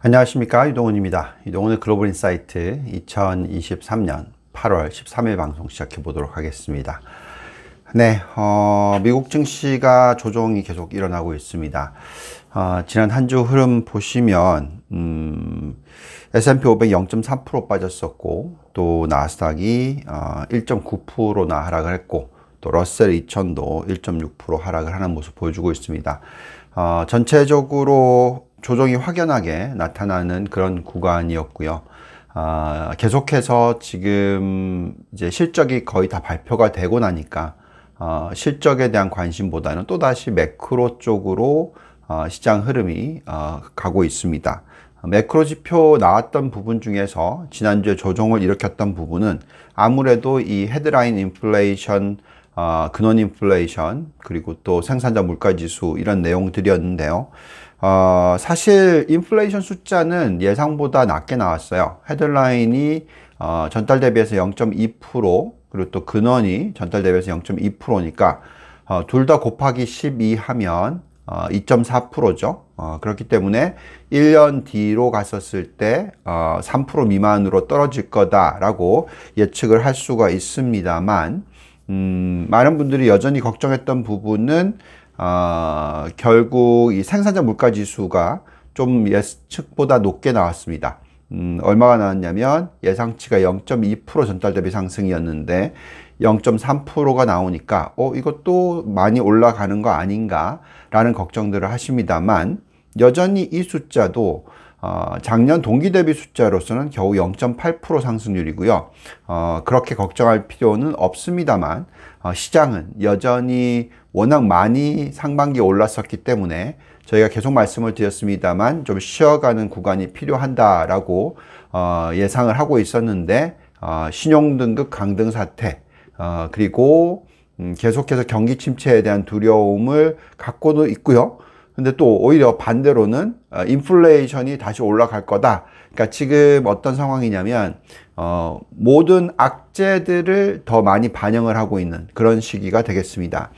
안녕하십니까 유동훈입니다. 유동훈의 글로벌 인사이트 2023년 8월 13일 방송 시작해 보도록 하겠습니다. 네, 어, 미국 증시가 조정이 계속 일어나고 있습니다. 어, 지난 한 주 흐름 보시면 음, S&P 500 0.3% 빠졌었고 또 나스닥이 어, 1.9%나 하락을 했고 또 러셀 2000도 1.6% 하락을 하는 모습 보여주고 있습니다. 어, 전체적으로 조정이 확연하게 나타나는 그런 구간이었고요. 아, 계속해서 지금 이제 실적이 거의 다 발표가 되고 나니까 어, 실적에 대한 관심보다는 또다시 매크로 쪽으로 어, 시장 흐름이 어, 가고 있습니다. 매크로 지표 나왔던 부분 중에서 지난주에 조정을 일으켰던 부분은 아무래도 이 헤드라인 인플레이션, 어, 근원 인플레이션, 그리고 또 생산자 물가지수 이런 내용들이었는데요. 어, 사실 인플레이션 숫자는 예상보다 낮게 나왔어요. 헤드라인이 어, 전달 대비해서 0.2% 그리고 또 근원이 전달 대비해서 0.2%니까 어, 둘 다 곱하기 12 하면 어, 2.4%죠. 어, 그렇기 때문에 1년 뒤로 갔었을 때, 어, 3% 미만으로 떨어질 거다라고 예측을 할 수가 있습니다만, 음, 많은 분들이 여전히 걱정했던 부분은 어, 결국 이 생산자 물가 지수가 좀 예측보다 높게 나왔습니다. 음, 얼마가 나왔냐면 예상치가 0.2% 전달 대비 상승이었는데 0.3%가 나오니까 어 이것도 많이 올라가는 거 아닌가라는 걱정들을 하십니다만 여전히 이 숫자도 어, 작년 동기 대비 숫자로서는 겨우 0.8% 상승률이고요. 어, 그렇게 걱정할 필요는 없습니다만 어, 시장은 여전히 워낙 많이 상반기에 올랐었기 때문에 저희가 계속 말씀을 드렸습니다만 좀 쉬어가는 구간이 필요한다라고 어, 예상을 하고 있었는데 어, 신용등급 강등 사태 어, 그리고 음, 계속해서 경기 침체에 대한 두려움을 갖고도 있고요. 근데 또 오히려 반대로는 아, 인플레이션이 다시 올라갈 거다. 그러니까 지금 어떤 상황이냐면 어, 모든 악재들을 더 많이 반영을 하고 있는 그런 시기가 되겠습니다.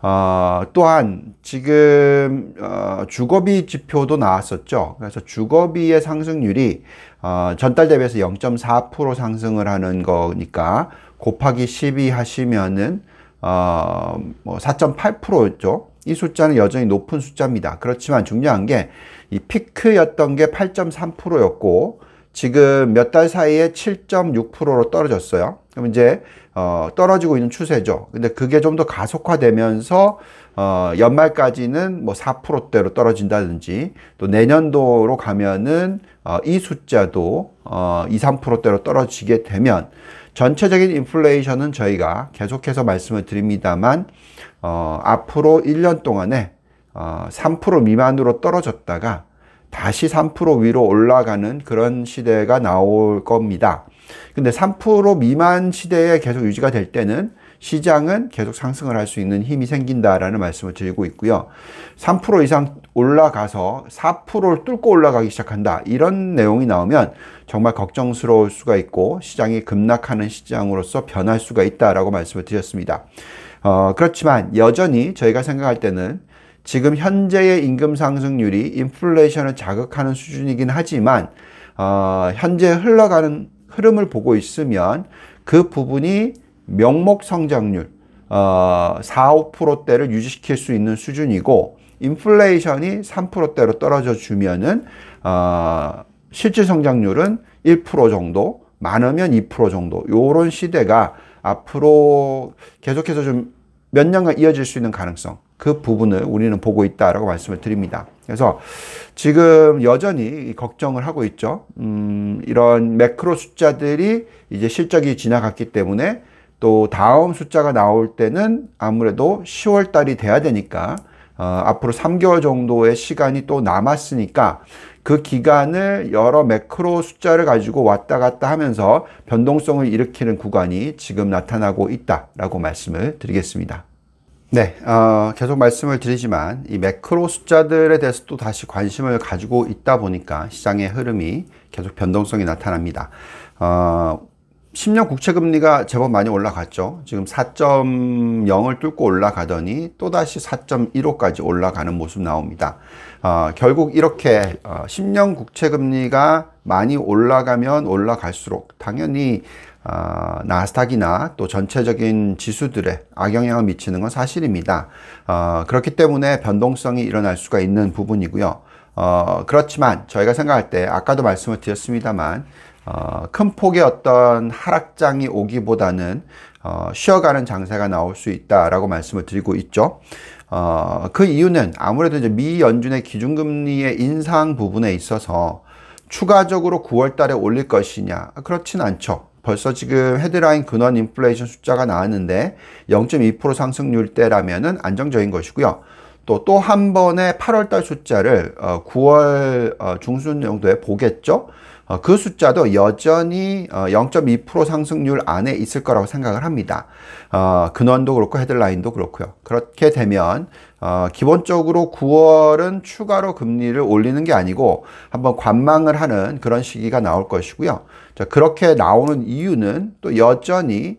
어, 또한 지금 어, 주거비 지표도 나왔었죠. 그래서 주거비의 상승률이 어, 전달 대비해서 0.4% 상승을 하는 거니까 곱하기 12 하시면은 어, 뭐4 8죠 이 숫자는 여전히 높은 숫자입니다. 그렇지만 중요한 게 이 피크였던 게 8.3%였고 지금 몇 달 사이에 7.6%로 떨어졌어요. 그럼 이제 어, 떨어지고 있는 추세죠. 근데 그게 좀 더 가속화되면서 어, 연말까지는 뭐 4%대로 떨어진다든지 또 내년도로 가면은 어, 이 숫자도 어, 2, 3%대로 떨어지게 되면 전체적인 인플레이션은 저희가 계속해서 말씀을 드립니다만 어, 앞으로 1년 동안에 어, 3% 미만으로 떨어졌다가 다시 3% 위로 올라가는 그런 시대가 나올 겁니다. 근데 3% 미만 시대에 계속 유지가 될 때는 시장은 계속 상승을 할 수 있는 힘이 생긴다라는 말씀을 드리고 있고요. 3% 이상 올라가서 4%를 뚫고 올라가기 시작한다. 이런 내용이 나오면 정말 걱정스러울 수가 있고 시장이 급락하는 시장으로서 변할 수가 있다라고 말씀을 드렸습니다. 어, 그렇지만 여전히 저희가 생각할 때는 지금 현재의 임금 상승률이 인플레이션을 자극하는 수준이긴 하지만 어, 현재 흘러가는 흐름을 보고 있으면 그 부분이 명목 성장률 어, 4, 5%대를 유지시킬 수 있는 수준이고 인플레이션이 3%대로 떨어져 주면은 어, 실질 성장률은 1% 정도, 많으면 2% 정도. 이런 시대가 앞으로 계속해서 좀 몇 년간 이어질 수 있는 가능성 그 부분을 우리는 보고 있다라고 말씀을 드립니다. 그래서 지금 여전히 걱정을 하고 있죠. 음, 이런 매크로 숫자들이 이제 실적이 지나갔기 때문에 또 다음 숫자가 나올 때는 아무래도 10월 달이 돼야 되니까 어, 앞으로 3개월 정도의 시간이 또 남았으니까 그 기간을 여러 매크로 숫자를 가지고 왔다 갔다 하면서 변동성을 일으키는 구간이 지금 나타나고 있다라고 말씀을 드리겠습니다. 네, 어, 계속 말씀을 드리지만 이 매크로 숫자들에 대해서 또 다시 관심을 가지고 있다 보니까 시장의 흐름이 계속 변동성이 나타납니다. 어, 10년 국채 금리가 제법 많이 올라갔죠. 지금 4.0을 뚫고 올라가더니 또다시 4.15까지 올라가는 모습 나옵니다. 어, 결국 이렇게 어, 10년 국채 금리가 많이 올라가면 올라갈수록 당연히 어, 나스닥이나 또 전체적인 지수들의 악영향을 미치는 건 사실입니다. 어, 그렇기 때문에 변동성이 일어날 수가 있는 부분이고요. 어, 그렇지만 저희가 생각할 때 아까도 말씀을 드렸습니다만 어, 큰 폭의 어떤 하락장이 오기보다는 어, 쉬어가는 장세가 나올 수 있다라고 말씀을 드리고 있죠. 어, 그 이유는 아무래도 이제 미 연준의 기준금리의 인상 부분에 있어서 추가적으로 9월 달에 올릴 것이냐? 그렇진 않죠. 벌써 지금 헤드라인 근원 인플레이션 숫자가 나왔는데 0.2% 상승률 때라면은 안정적인 것이고요. 또 또 한 번에 8월 달 숫자를 9월 중순 정도에 보겠죠. 어, 그 숫자도 여전히 0.2% 어, 상승률 안에 있을 거라고 생각을 합니다. 어, 근원도 그렇고 헤드라인도 그렇고요. 그렇게 되면 기본적으로 9월은 추가로 금리를 올리는 게 아니고 한번 관망을 하는 그런 시기가 나올 것이고요. 그렇게 나오는 이유는 또 여전히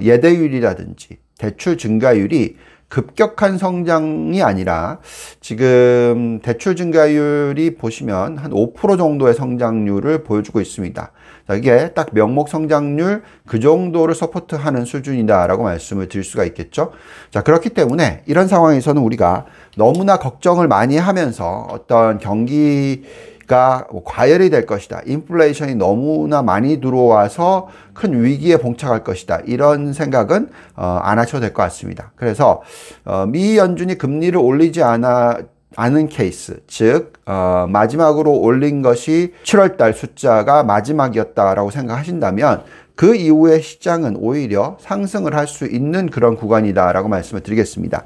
예대율이라든지 대출 증가율이 급격한 성장이 아니라 지금 대출 증가율이 보시면 한 5% 정도의 성장률을 보여주고 있습니다. 자, 이게 딱 명목 성장률 그 정도를 서포트하는 수준이다라고 말씀을 드릴 수가 있겠죠. 자, 그렇기 때문에 이런 상황에서는 우리가 너무나 걱정을 많이 하면서 어떤 경기 가 그러니까 뭐 과열이 될 것이다. 인플레이션이 너무나 많이 들어와서 큰 위기에 봉착할 것이다. 이런 생각은 어, 안 하셔도 될 것 같습니다. 그래서 어, 미 연준이 금리를 올리지 않아 않은 케이스, 즉 어, 마지막으로 올린 것이 7월달 숫자가 마지막이었다라고 생각하신다면 그 이후에 시장은 오히려 상승을 할 수 있는 그런 구간이다라고 말씀을 드리겠습니다.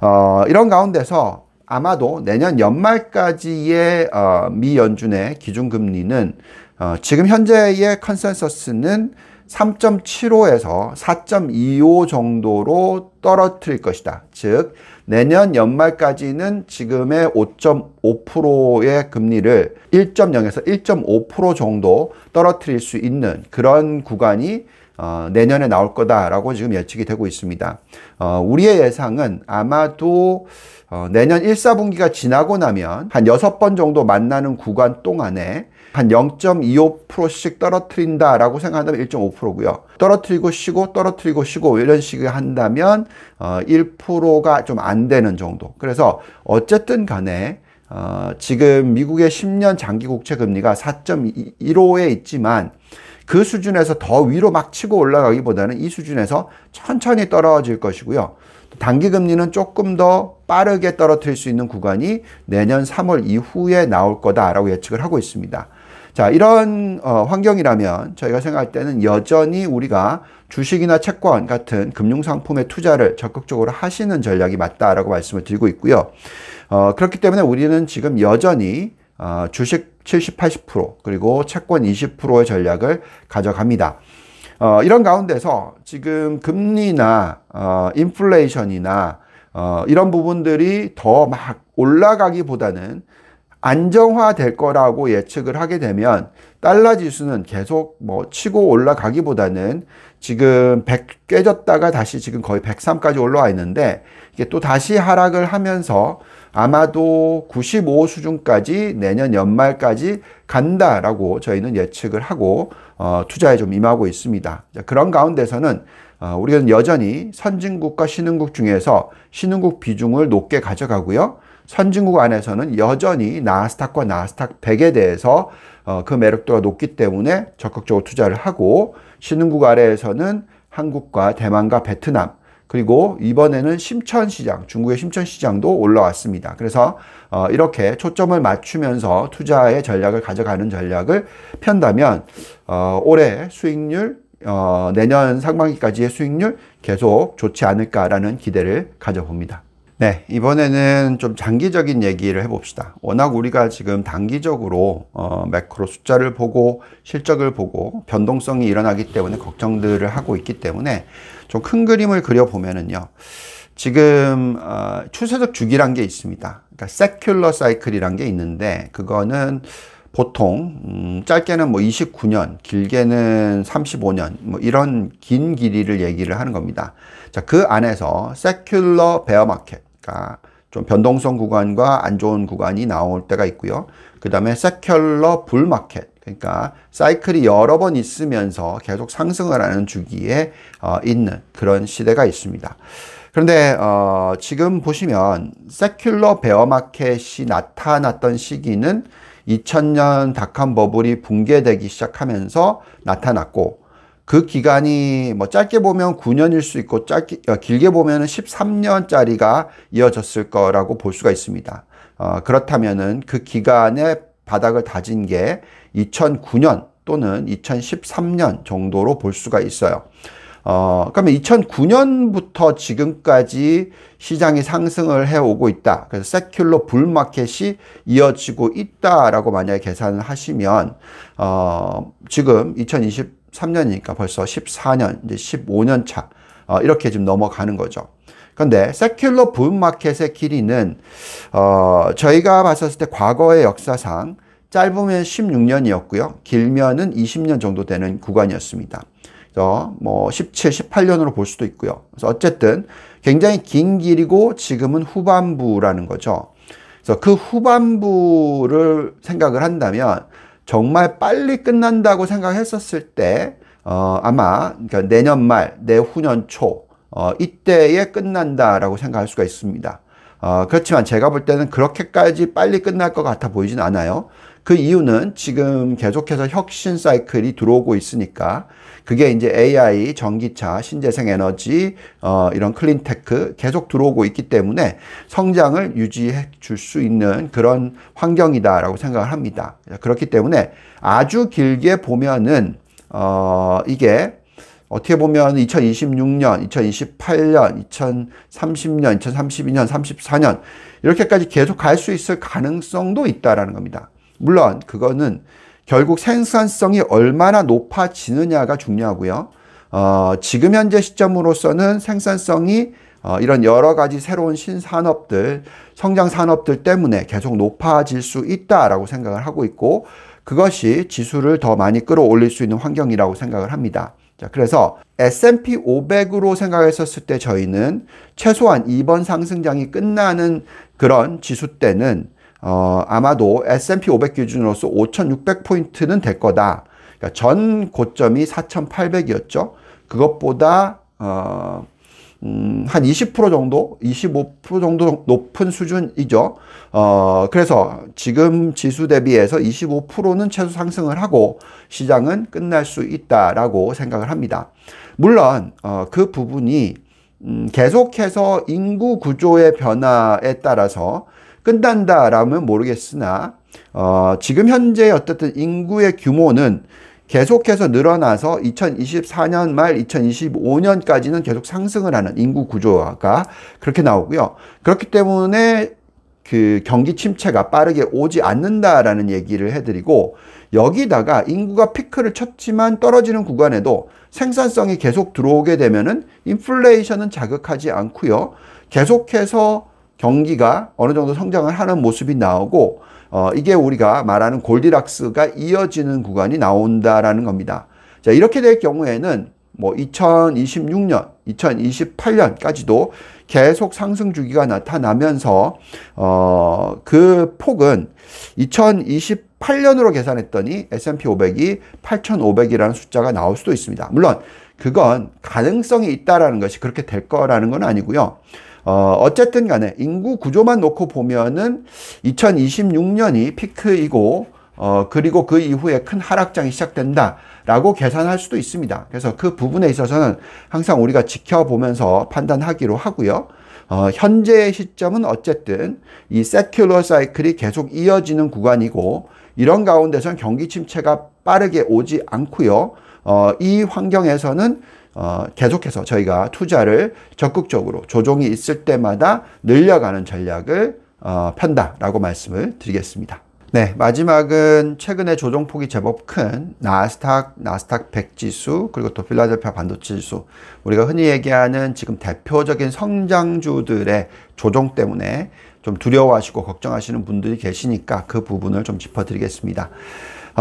어, 이런 가운데서 아마도 내년 연말까지의 어, 미 연준의 기준금리는 어, 지금 현재의 컨센서스는 3.75에서 4.25 정도로 떨어뜨릴 것이다. 즉 내년 연말까지는 지금의 5.5%의 금리를 1.0에서 1.5% 정도 떨어뜨릴 수 있는 그런 구간이 어, 내년에 나올 거다라고 지금 예측이 되고 있습니다. 어, 우리의 예상은 아마도 어, 내년 1, 4분기가 지나고 나면 한 6번 정도 만나는 구간 동안에 한 0.25%씩 떨어뜨린다라고 생각한다면 1.5%고요. 떨어뜨리고 쉬고 떨어뜨리고 쉬고 이런 식으 한다면 어, 1%가 좀 안 되는 정도. 그래서 어쨌든 간에 어, 지금 미국의 10년 장기 국채 금리가 4.15에 있지만 그 수준에서 더 위로 막 치고 올라가기보다는 이 수준에서 천천히 떨어질 것이고요. 단기 금리는 조금 더 빠르게 떨어뜨릴 수 있는 구간이 내년 3월 이후에 나올 거다라고 예측을 하고 있습니다. 자, 이런 어, 환경이라면 저희가 생각할 때는 여전히 우리가 주식이나 채권 같은 금융 상품의 투자를 적극적으로 하시는 전략이 맞다라고 말씀을 드리고 있고요. 어, 그렇기 때문에 우리는 지금 여전히 어, 주식 70, 80% 그리고 채권 20%의 전략을 가져갑니다. 어, 이런 가운데서 지금 금리나 어, 인플레이션이나 어, 이런 부분들이 더 막 올라가기보다는 안정화될 거라고 예측을 하게 되면 달러 지수는 계속 뭐 치고 올라가기보다는 지금 100 깨졌다가 다시 지금 거의 103까지 올라와 있는데 이게 또 다시 하락을 하면서 아마도 95 수준까지 내년 연말까지 간다라고 저희는 예측을 하고 어, 투자에 좀 임하고 있습니다. 그런 가운데서는 어, 우리는 여전히 선진국과 신흥국 중에서 신흥국 비중을 높게 가져가고요. 선진국 안에서는 여전히 나스닥과 나스닥 100에 대해서 어, 그 매력도가 높기 때문에 적극적으로 투자를 하고 신흥국 아래에서는 한국과 대만과 베트남 그리고 이번에는 심천 시장, 중국의 심천 시장도 올라왔습니다. 그래서 어, 이렇게 초점을 맞추면서 투자의 전략을 가져가는 전략을 편다면 어, 올해 수익률, 내년 상반기까지의 수익률 계속 좋지 않을까라는 기대를 가져봅니다. 네, 이번에는 좀 장기적인 얘기를 해봅시다. 워낙 우리가 지금 단기적으로 어, 매크로 숫자를 보고 실적을 보고 변동성이 일어나기 때문에 걱정들을 하고 있기 때문에 좀 큰 그림을 그려보면은요. 지금 어, 추세적 주기란 게 있습니다. 그러니까 세큘러 사이클이란 게 있는데 그거는 보통 음, 짧게는 뭐 29년, 길게는 35년 뭐 이런 긴 길이를 얘기를 하는 겁니다. 자, 그 안에서 세큘러 베어 마켓 그러니까 좀 변동성 구간과 안 좋은 구간이 나올 때가 있고요. 그 다음에 세큘러 불마켓. 그러니까 사이클이 여러 번 있으면서 계속 상승을 하는 주기에 어, 있는 그런 시대가 있습니다. 그런데 어, 지금 보시면 세큘러 베어마켓이 나타났던 시기는 2000년 닷컴 버블이 붕괴되기 시작하면서 나타났고 그 기간이 뭐 짧게 보면 9년일 수 있고 짧게 어, 길게 보면 13년짜리가 이어졌을 거라고 볼 수가 있습니다. 어, 그렇다면그 기간에 바닥을 다진 게 2009년 또는 2013년 정도로 볼 수가 있어요. 어, 그러면 2009년부터 지금까지 시장이 상승을 해오고 있다. 그래서 세큘러 불마켓이 이어지고 있다라고 만약에 계산을 하시면, 어, 지금 2020, 13년이니까 벌써 14년, 이제 15년 차 어, 이렇게 지금 넘어가는 거죠. 그런데 세큘러 붐 마켓의 길이는 어, 저희가 봤었을 때 과거의 역사상 짧으면 16년이었고요. 길면은 20년 정도 되는 구간이었습니다. 그래서 뭐 17, 18년으로 볼 수도 있고요. 그래서 어쨌든 굉장히 긴 길이고 지금은 후반부라는 거죠. 그래서 그 후반부를 생각을 한다면 정말 빨리 끝난다고 생각했었을 때 어, 아마 그러니까 내년 말, 내후년 초 어, 이때에 끝난다라고 생각할 수가 있습니다. 어, 그렇지만 제가 볼 때는 그렇게까지 빨리 끝날 것 같아 보이진 않아요. 그 이유는 지금 계속해서 혁신 사이클이 들어오고 있으니까 그게 이제 AI, 전기차, 신재생 에너지, 어, 이런 클린테크 계속 들어오고 있기 때문에 성장을 유지해 줄 수 있는 그런 환경이다라고 생각을 합니다. 그렇기 때문에 아주 길게 보면은, 어, 이게 어떻게 보면 2026년, 2028년, 2030년, 2032년, 34년 이렇게까지 계속 갈 수 있을 가능성도 있다라는 겁니다. 물론 그거는 결국 생산성이 얼마나 높아지느냐가 중요하고요. 어, 지금 현재 시점으로서는 생산성이 어, 이런 여러 가지 새로운 신산업들, 성장 산업들 때문에 계속 높아질 수 있다라고 생각을 하고 있고 그것이 지수를 더 많이 끌어올릴 수 있는 환경이라고 생각을 합니다. 자, 그래서 S&P 500으로 생각했었을 때 저희는 최소한 이번 상승장이 끝나는 그런 지수 때는 어, 아마도 S&P 500 기준으로서 5,600포인트는 될 거다. 그러니까 전 고점이 4,800이었죠. 그것보다 어, 음, 한 20% 정도, 25% 정도 높은 수준이죠. 어, 그래서 지금 지수 대비해서 25%는 최소 상승을 하고 시장은 끝날 수 있다라고 생각을 합니다. 물론, 어, 그 부분이, 음, 계속해서 인구 구조의 변화에 따라서 끝난다라면 모르겠으나 어, 지금 현재 어쨌든 인구의 규모는 계속해서 늘어나서 2024년 말 2025년까지는 계속 상승을 하는 인구 구조가 그렇게 나오고요. 그렇기 때문에 그 경기 침체가 빠르게 오지 않는다라는 얘기를 해드리고 여기다가 인구가 피크를 쳤지만 떨어지는 구간에도 생산성이 계속 들어오게 되면은 인플레이션은 자극하지 않고요. 계속해서 경기가 어느 정도 성장을 하는 모습이 나오고 어, 이게 우리가 말하는 골디락스가 이어지는 구간이 나온다라는 겁니다. 자, 이렇게 될 경우에는 뭐 2026년, 2028년까지도 계속 상승 주기가 나타나면서 어, 그 폭은 2028년으로 계산했더니 S&P 500이 8,500이라는 숫자가 나올 수도 있습니다. 물론 그건 가능성이 있다라는 것이 그렇게 될 거라는 건 아니고요. 어, 어쨌든 간에 인구 구조만 놓고 보면은 2026년이 피크이고 어, 그리고 그 이후에 큰 하락장이 시작된다라고 계산할 수도 있습니다. 그래서 그 부분에 있어서는 항상 우리가 지켜보면서 판단하기로 하고요. 어, 현재의 시점은 어쨌든 이 세큘러 사이클이 계속 이어지는 구간이고 이런 가운데선 경기 침체가 빠르게 오지 않고요. 어, 이 환경에서는 어, 계속해서 저희가 투자를 적극적으로 조정이 있을 때마다 늘려가는 전략을 어, 편다라고 말씀을 드리겠습니다. 네, 마지막은 최근에 조정폭이 제법 큰 나스닥, 나스닥 100 지수, 그리고 또 필라델피아 반도체 지수. 우리가 흔히 얘기하는 지금 대표적인 성장주들의 조정 때문에 좀 두려워하시고 걱정하시는 분들이 계시니까 그 부분을 좀 짚어드리겠습니다.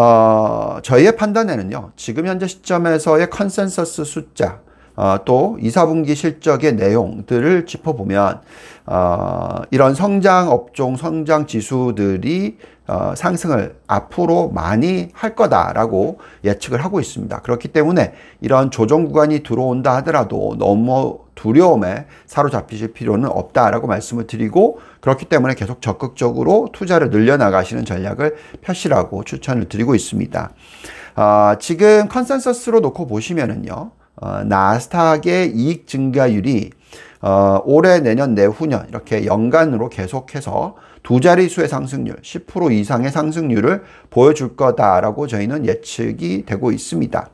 어, 저희의 판단에는요, 지금 현재 시점에서의 컨센서스 숫자, 어, 또 2, 4분기 실적의 내용들을 짚어보면 어, 이런 성장 업종, 성장 지수들이 어, 상승을 앞으로 많이 할 거다라고 예측을 하고 있습니다. 그렇기 때문에 이런 조정 구간이 들어온다 하더라도 너무 두려움에 사로잡히실 필요는 없다라고 말씀을 드리고 그렇기 때문에 계속 적극적으로 투자를 늘려나가시는 전략을 펴시라고 추천을 드리고 있습니다. 아, 지금 컨센서스로 놓고 보시면은요. 어, 나스닥의 이익 증가율이 어, 올해 내년 내후년 이렇게 연간으로 계속해서 두 자릿수의 상승률 10% 이상의 상승률을 보여줄 거다라고 저희는 예측이 되고 있습니다.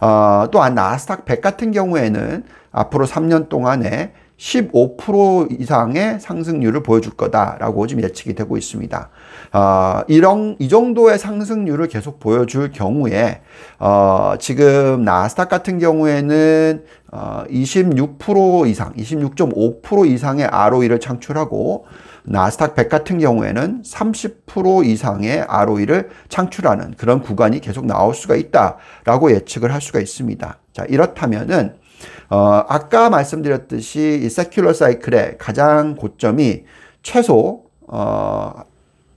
어, 또한 나스닥 100 같은 경우에는 앞으로 3년 동안에 15% 이상의 상승률을 보여줄 거다라고 지금 예측이 되고 있습니다. 어, 이런 이 정도의 상승률을 계속 보여줄 경우에 어, 지금 나스닥 같은 경우에는 어, 26% 이상, 26.5% 이상의 ROE를 창출하고 나스닥 100 같은 경우에는 30% 이상의 ROE를 창출하는 그런 구간이 계속 나올 수가 있다라고 예측을 할 수가 있습니다. 자, 이렇다면은 어, 아까 말씀드렸듯이 이 세큘러 사이클의 가장 고점이 최소 어,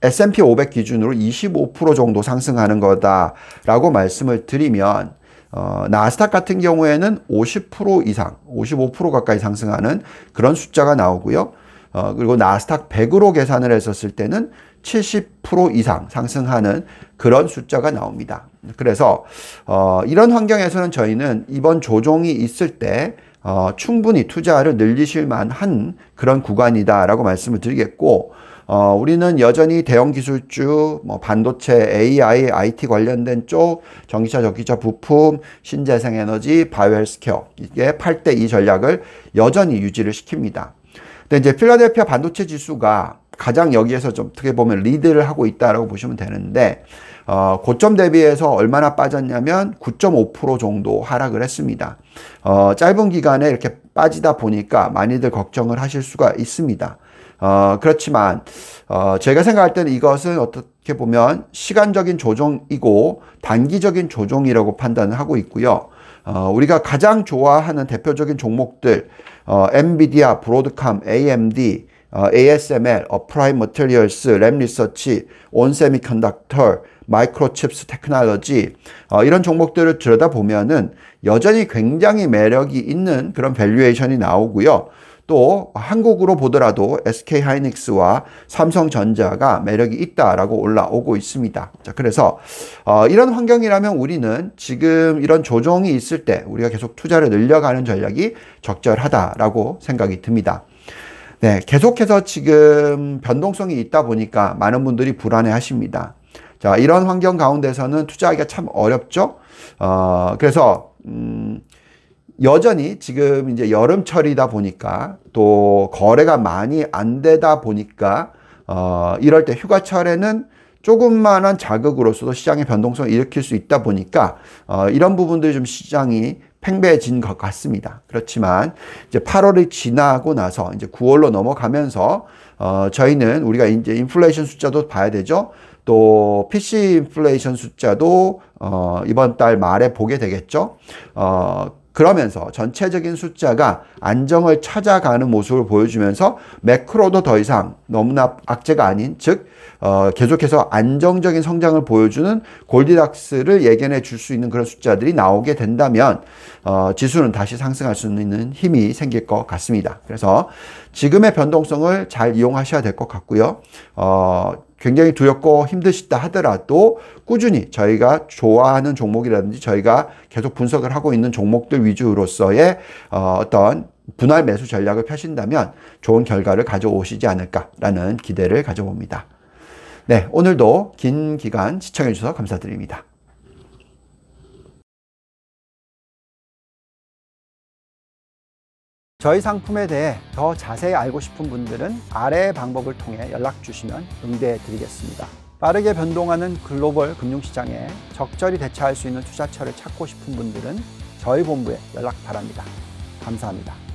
S&P 500 기준으로 25% 정도 상승하는 거다라고 말씀을 드리면 어, 나스닥 같은 경우에는 50% 이상, 55% 가까이 상승하는 그런 숫자가 나오고요. 어, 그리고 나스닥 100으로 계산을 했었을 때는 70% 이상 상승하는 그런 숫자가 나옵니다. 그래서 어, 이런 환경에서는 저희는 이번 조정이 있을 때 어, 충분히 투자를 늘리실 만한 그런 구간이다라고 말씀을 드리겠고 어, 우리는 여전히 대형 기술주, 뭐 반도체, AI, IT 관련된 쪽, 전기차, 전기차 부품, 신재생 에너지, 바이오 헬스케어 이게 8대 2 전략을 여전히 유지를 시킵니다. 근데 이제 필라델피아 반도체 지수가 가장 여기에서 좀 어떻게 보면 리드를 하고 있다라 보시면 되는데 어, 고점 대비해서 얼마나 빠졌냐면 9.5% 정도 하락을 했습니다. 어, 짧은 기간에 이렇게 빠지다 보니까 많이들 걱정을 하실 수가 있습니다. 어, 그렇지만 어, 제가 생각할 때는 이것은 어떻게 보면 시간적인 조정이고 단기적인 조정이라고 판단 하고 있고요. 어, 우리가 가장 좋아하는 대표적인 종목들 어, 엔비디아, 브로드캄, AMD, 어, ASML, 어프라임 머테리얼스, 램 리서치, 온세미컨덕터, 마이크로칩스 테크놀로지 어, 이런 종목들을 들여다보면은 여전히 굉장히 매력이 있는 그런 밸류에이션이 나오고요. 또 한국으로 보더라도 SK 하이닉스와 삼성전자가 매력이 있다라고 올라오고 있습니다. 자, 그래서 어, 이런 환경이라면 우리는 지금 이런 조정이 있을 때 우리가 계속 투자를 늘려가는 전략이 적절하다라고 생각이 듭니다. 네, 계속해서 지금 변동성이 있다 보니까 많은 분들이 불안해 하십니다. 자, 이런 환경 가운데서는 투자하기가 참 어렵죠. 어, 그래서, 음, 여전히 지금 이제 여름철이다 보니까 또 거래가 많이 안 되다 보니까 어, 이럴 때 휴가철에는 조금만한 자극으로서도 시장의 변동성을 일으킬 수 있다 보니까 어, 이런 부분들이 좀 시장이 팽배해진 것 같습니다. 그렇지만 이제 8월이 지나고 나서 이제 9월로 넘어가면서 어, 저희는 우리가 이제 인플레이션 숫자도 봐야 되죠. 또 PC 인플레이션 숫자도 어, 이번 달 말에 보게 되겠죠. 어, 그러면서 전체적인 숫자가 안정을 찾아가는 모습을 보여주면서 매크로도 더 이상 너무나 악재가 아닌 즉 어, 계속해서 안정적인 성장을 보여주는 골디락스를 예견해 줄 수 있는 그런 숫자들이 나오게 된다면 어, 지수는 다시 상승할 수 있는 힘이 생길 것 같습니다. 그래서 지금의 변동성을 잘 이용하셔야 될 것 같고요. 어, 굉장히 두렵고 힘드시다 하더라도 꾸준히 저희가 좋아하는 종목이라든지 저희가 계속 분석을 하고 있는 종목들 위주로서의 어, 어떤 분할 매수 전략을 펴신다면 좋은 결과를 가져오시지 않을까라는 기대를 가져봅니다. 네, 오늘도 긴 기간 시청해주셔서 감사드립니다. 저희 상품에 대해 더 자세히 알고 싶은 분들은 아래의 방법을 통해 연락 주시면 응대해 드리겠습니다. 빠르게 변동하는 글로벌 금융시장에 적절히 대처할 수 있는 투자처를 찾고 싶은 분들은 저희 본부에 연락 바랍니다. 감사합니다.